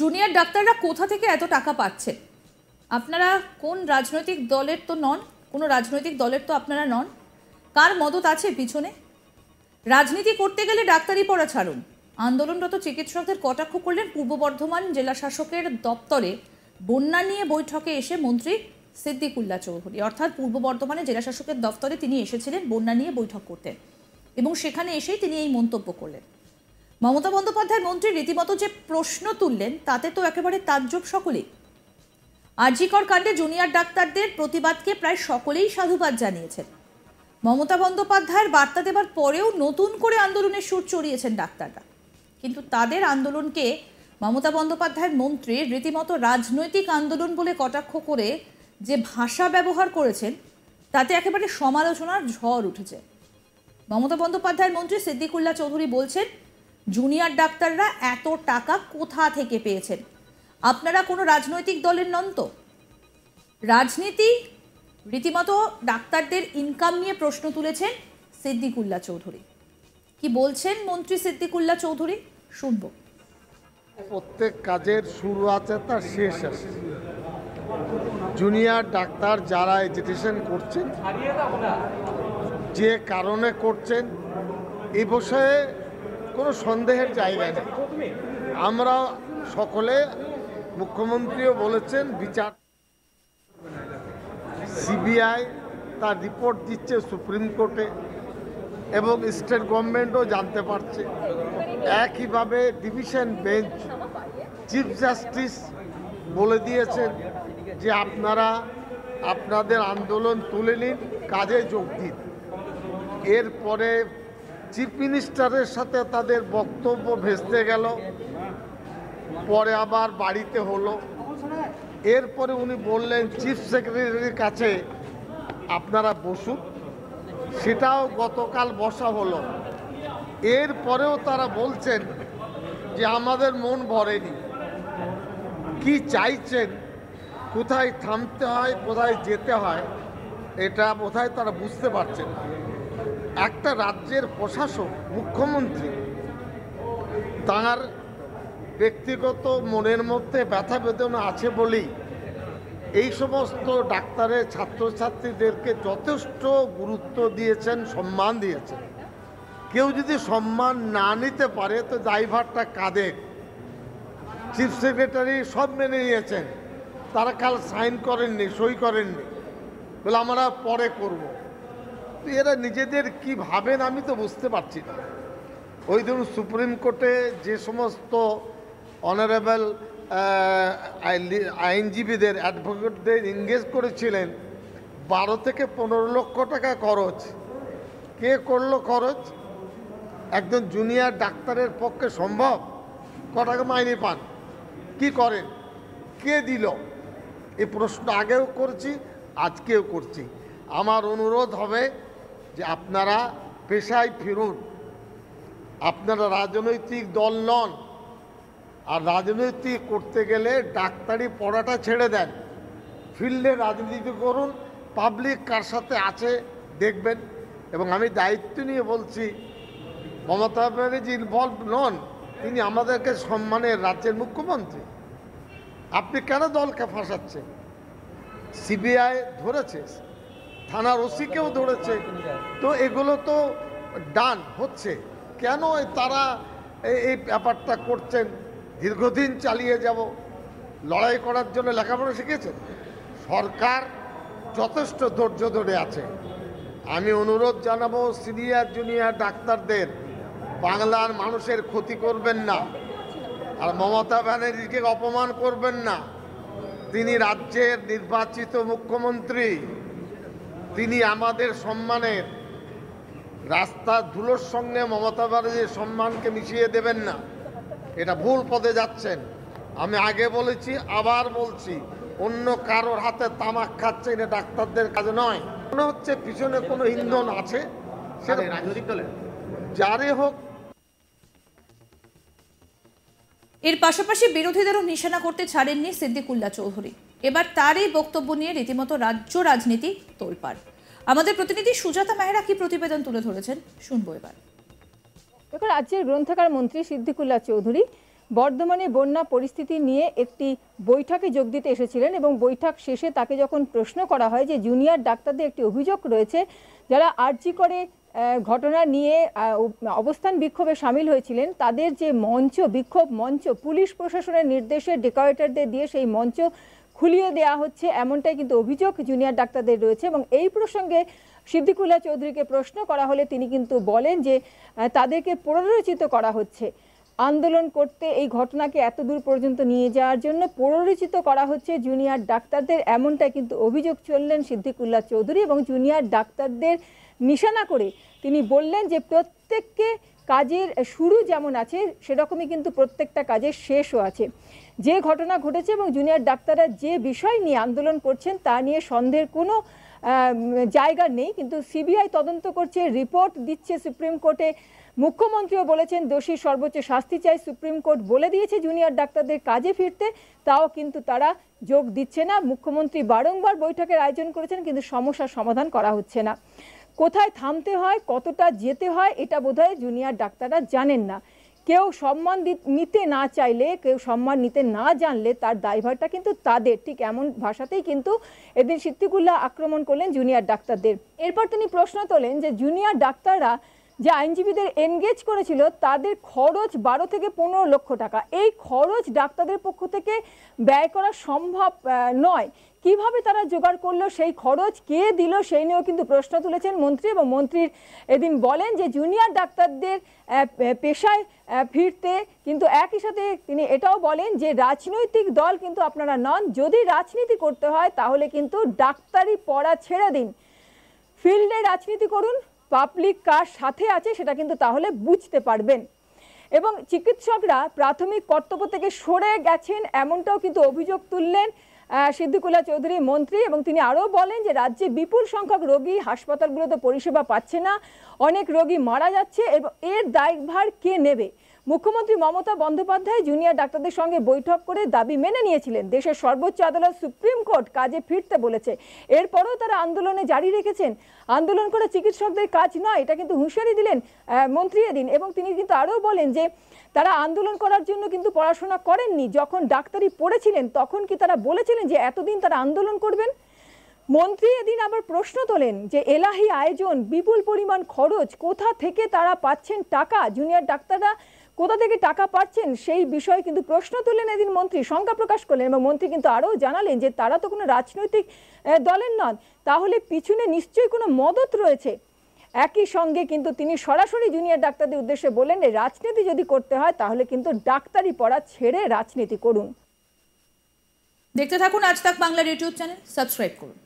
junior ডাক্তাররা কোথা থেকে এত টাকা পাচ্ছে আপনারা কোন রাজনৈতিক দলের তো নন কোনো রাজনৈতিক দলের তো আপনারা নন কার মদত আছে পিছনে রাজনীতি করতে গেলে ডাক্তারি পড়া ছাড়ুন আন্দোলনরত চিকিৎসকদের কটাক্ষ করলেন পূর্ব বর্ধমান জেলা শাসকের দপ্তরে বন্যা নিয়ে বৈঠকে এসে মন্ত্রী সিদ্দিকুল্লা চৌধুরী অর্থাৎ পূর্ব বর্ধমানে জেলা শাসকের দপ্তরে তিনি এসেছিলেন বন্যা নিয়ে বৈঠক করতে এবং সেখানে এসেই তিনি এই মন্তব্য করলেন মমতা বন্দ্যোপাধ্যায় মন্ত্রী রীতিমতো যে প্রশ্ন তুললেন তাতে তো একেবারে তাজ্জব সকলেই আরজিকর কাণ্ডে জুনিয়র ডাক্তারদের প্রতিবাদকে প্রায় সকলেই সাধুবাদ জানিয়েছেন মমতা বন্দ্যোপাধ্যায়ের বার্তা দেবার পরেও নতুন করে আন্দোলনের সুর চড়িয়েছেন ডাক্তাররা কিন্তু তাদের আন্দোলনকে মমতা বন্দ্যোপাধ্যায়ের মন্ত্রী রীতিমতো রাজনৈতিক আন্দোলন বলে কটাক্ষ করে যে ভাষা ব্যবহার করেছেন তাতে একেবারে সমালোচনার ঝড় উঠেছে মমতা বন্দ্যোপাধ্যায়ের মন্ত্রী সিদ্দিকুল্লাহ চৌধুরী বলছেন জুনিয়র ডাক্তাররা এত টাকা কোথা থেকে পেয়েছেন আপনারা কোনো রাজনৈতিক দলের নন তো রাজনীতি রীতিমতো ডাক্তারদের ইনকাম নিয়ে প্রশ্ন তুলেছেন সিদ্দিকুল্লা চৌধুরী কি বলছেন মন্ত্রী সিদ্দিকুল্লা চৌধুরী শুনব প্রত্যেক কাজের শুরু আছে তার শেষ আছে জুনিয়র ডাক্তার যারা এজুকেশন করছেন যে কারণে করছেন এ বিষয়ে কোনো সন্দেহের জায়গা নেই আমরা সকলে মুখ্যমন্ত্রীও বলেছেন বিচার সিবিআই তার রিপোর্ট দিচ্ছে সুপ্রিম কোর্টে এবং স্টেট গভর্নমেন্টও জানতে পারছে একইভাবে ডিভিশন বেঞ্চ চিফ জাস্টিস বলে দিয়েছেন যে আপনারা আপনাদের আন্দোলন তুলে নিন কাজে যোগ দিন এরপরে চিফ মিনিস্টারের সাথে তাদের বক্তব্য ভেস্তে গেল পরে আবার বাড়িতে হলো এরপরে উনি বললেন চিফ সেক্রেটারির কাছে আপনারা বসুন সেটাও গতকাল বসা হলো এরপরেও তারা বলছেন যে আমাদের মন ভরেনি কি চাইছেন কোথায় থামতে হয় কোথায় যেতে হয় এটা বোধহয় তারা বুঝতে পারছেন না একটা রাজ্যের প্রশাসক মুখ্যমন্ত্রী তাঁর ব্যক্তিগত মনের মধ্যে ব্যথা বেদনা আছে বলেই এই সমস্ত ডাক্তারের ছাত্রছাত্রীদেরকে যথেষ্ট গুরুত্ব দিয়েছেন সম্মান দিয়েছেন কেউ যদি সম্মান না নিতে পারে তো ড্রাইভারটা কাঁদে চিফ সেক্রেটারি সব মেনে নিয়েছেন তারা কাল সাইন করেননি সই করেননি বলে আমরা পরে করবো এরা নিজেদের কি ভাবেন আমি তো বুঝতে পারছি না ওই ধরুন সুপ্রিম কোর্টে যে সমস্ত অনারেবল আইনজীবীদের অ্যাডভোকেটদের এঙ্গেজ করেছিলেন বারো থেকে পনেরো লক্ষ টাকা খরচ কে করলো খরচ একজন জুনিয়র ডাক্তারের পক্ষে সম্ভব ক টাকা মাইনে পান কি করেন কে দিল এই প্রশ্ন আগেও করছি আজকেও করছি আমার অনুরোধ হবে যে আপনারা পেশায় ফিরুন আপনারা রাজনৈতিক দল নন আর রাজনীতি করতে গেলে ডাক্তারি পড়াটা ছেড়ে দেন ফিল্ডে রাজনীতি করুন পাবলিক কার সাথে আছে দেখবেন এবং আমি দায়িত্ব নিয়ে বলছি মমতা ব্যানার্জি ইনভলভ নন তিনি আমাদেরকে সম্মানের রাজ্যের মুখ্যমন্ত্রী আপনি কেন দলকে ফাঁসাচ্ছেন সিবিআই ধরেছে থানার ওসিকেও ধরেছে তো এগুলো তো ডান হচ্ছে কেন তারা এই ব্যাপারটা করছেন দীর্ঘদিন চালিয়ে যাব লড়াই করার জন্য লেখাপড়া শিখেছেন সরকার যথেষ্ট ধৈর্য ধরে আছে আমি অনুরোধ জানাবো সিনিয়র জুনিয়র ডাক্তারদের বাংলার মানুষের ক্ষতি করবেন না আর মমতা ব্যানার্জিকে অপমান করবেন না তিনি রাজ্যের নির্বাচিত মুখ্যমন্ত্রী তিনি আমাদের সম্মানের রাস্তা ধুলোর সঙ্গে মমতা ব্যানার্জির সম্মানকে মিশিয়ে দেবেন না এটা ভুল পদে যাচ্ছেন আমি আগে বলেছি আবার বলছি অন্য কারোর হাতে তামাক খাচ্ছেন এটা ডাক্তারদের কাজ নয় মনে হচ্ছে পিছনে কোনো ইন্ধন আছে সেটা রাজনৈতিক দলের যারে হোক এর পাশাপাশি বিরোধীদেরও নিশানা করতে ছাড়েননি সিদ্দিকুল্লা চৌধুরী এবার তার এই বক্তব্য নিয়ে রীতিমতো রাজ্য রাজনীতি তোলপাড় আমাদের প্রতিনিধি সুজাতা মেহরা কি প্রতিবেদন তুলে ধরেছেন শুনবো এবার রাজ্যের গ্রন্থাগার মন্ত্রী সিদ্দিকুল্লা চৌধুরী বর্ধমানে বন্যা পরিস্থিতি নিয়ে একটি বৈঠকে যোগ দিতে এসেছিলেন এবং বৈঠক শেষে তাকে যখন প্রশ্ন করা হয় যে জুনিয়র ডাক্তারদের একটি অভিযোগ রয়েছে যারা আর্জি করে ঘটনা নিয়ে অবস্থান বিক্ষোভে সামিল হয়েছিলেন তাদের যে মঞ্চ বিক্ষোভ মঞ্চ পুলিশ প্রশাসনের নির্দেশে ডেকোরেটারদের দিয়ে সেই মঞ্চ খুলিয়ে দেয়া হচ্ছে এমনটাই কিন্তু অভিযোগ জুনিয়র ডাক্তারদের রয়েছে এবং এই প্রসঙ্গে সিদ্দিকুল্লাহ চৌধুরীকে প্রশ্ন করা হলে তিনি কিন্তু বলেন যে তাদেরকে পুনরোচিত করা হচ্ছে আন্দোলন করতে এই ঘটনাকে এত দূর পর্যন্ত নিয়ে যাওয়ার জন্য প্ররোচিত করা হচ্ছে জুনিয়র ডাক্তারদের এমনটা কিন্তু অভিযোগ চললেন সিদ্দিকুল্লাহ চৌধুরী এবং জুনিয়র ডাক্তারদের নিশানা করে তিনি বললেন যে প্রত্যেককে কাজের শুরু যেমন আছে সেরকমই কিন্তু প্রত্যেকটা কাজের শেষও আছে যে ঘটনা ঘটেছে এবং জুনিয়র ডাক্তাররা যে বিষয় নিয়ে আন্দোলন করছেন তা নিয়ে সন্দেহের কোনো জায়গা নেই কিন্তু সিবিআই তদন্ত করছে রিপোর্ট দিচ্ছে সুপ্রিম কোর্টে মুখ্যমন্ত্রীও বলেছেন দোষী সর্বোচ্চ শাস্তি চাই সুপ্রিম কোর্ট বলে দিয়েছে জুনিয়র ডাক্তারদের কাজে ফিরতে তাও কিন্তু তারা যোগ দিচ্ছে না মুখ্যমন্ত্রী বারংবার বৈঠকের আয়োজন করেছেন কিন্তু সমস্যার সমাধান করা হচ্ছে না কোথায় থামতে হয় কতটা যেতে হয় এটা বোধ জুনিয়র ডাক্তাররা জানেন না কেউ সম্মান নিতে না চাইলে কেউ সম্মান নিতে না জানলে তার দায়ভারটা কিন্তু তাদের ঠিক এমন ভাষাতেই কিন্তু এদিন সিদ্দিকুল্লাহ আক্রমণ করলেন জুনিয়র ডাক্তারদের এরপর তিনি প্রশ্ন তোলেন যে জুনিয়র ডাক্তাররা যে আইনজীবীদের এনগেজ করেছিল তাদের খরচ বারো থেকে পনেরো লক্ষ টাকা এই খরচ ডাক্তারদের পক্ষ থেকে ব্যয় করা সম্ভব নয় কিভাবে তারা জোগাড় করলো সেই খরচ কে দিল সেই নিয়েও কিন্তু প্রশ্ন তুলেছেন মন্ত্রী এবং মন্ত্রীর এদিন বলেন যে জুনিয়র ডাক্তারদের পেশায় ফিরতে কিন্তু একই সাথে তিনি এটাও বলেন যে রাজনৈতিক দল কিন্তু আপনারা নন যদি রাজনীতি করতে হয় তাহলে কিন্তু ডাক্তারি পড়া ছেড়ে দিন ফিল্ডে রাজনীতি করুন পাবলিক কার সাথে আছে সেটা কিন্তু তাহলে বুঝতে পারবেন এবং চিকিৎসকরা প্রাথমিক কর্তব্য থেকে সরে গেছেন এমনটাও কিন্তু অভিযোগ তুললেন সিদ্দিকুল্লা চৌধুরী মন্ত্রী এবং তিনি আরও বলেন যে রাজ্যে বিপুল সংখ্যক রোগী হাসপাতালগুলোতে পরিষেবা পাচ্ছে না অনেক রোগী মারা যাচ্ছে এবং এর দায়ভার কে নেবে মুখ্যমন্ত্রী মমতা বন্দ্যোপাধ্যায় জুনিয়র ডাক্তারদের সঙ্গে বৈঠক করে দাবি মেনে নিয়েছিলেন দেশের সর্বোচ্চ আদালত সুপ্রিম কোর্ট কাজে ফিরতে বলেছে এরপরও তারা আন্দোলনে জারি রেখেছেন আন্দোলন করা চিকিৎসকদের কাজ নয় এটা কিন্তু হুঁশিয়ারি দিলেন মন্ত্রী এদিন এবং তিনি কিন্তু আরও বলেন যে তারা আন্দোলন করার জন্য কিন্তু পড়াশোনা করেননি যখন ডাক্তারি পড়েছিলেন তখন কি তারা বলেছিলেন যে এতদিন তারা আন্দোলন করবেন মন্ত্রী এদিন আবার প্রশ্ন তোলেন যে এলাহি আয়োজন বিপুল পরিমাণ খরচ কোথা থেকে তারা পাচ্ছেন টাকা জুনিয়র ডাক্তাররা কোথা থেকে টাকা পাচ্ছেন সেই বিষয়ে কিন্তু প্রশ্ন তুললেন এদিন মন্ত্রী শঙ্কা প্রকাশ করলেন এবং মন্ত্রী কিন্তু আরও জানালেন যে তারা তো কোনো রাজনৈতিক দলের নন তাহলে পিছনে নিশ্চয়ই কোনো মদত রয়েছে একই সঙ্গে কিন্তু তিনি সরাসরি জুনিয়র ডাক্তারদের উদ্দেশ্যে বলেন রাজনীতি যদি করতে হয় তাহলে কিন্তু ডাক্তারি পড়া ছেড়ে রাজনীতি করুন দেখতে থাকুন আজ তাক বাংলা ইউটিউব চ্যানেল সাবস্ক্রাইব করুন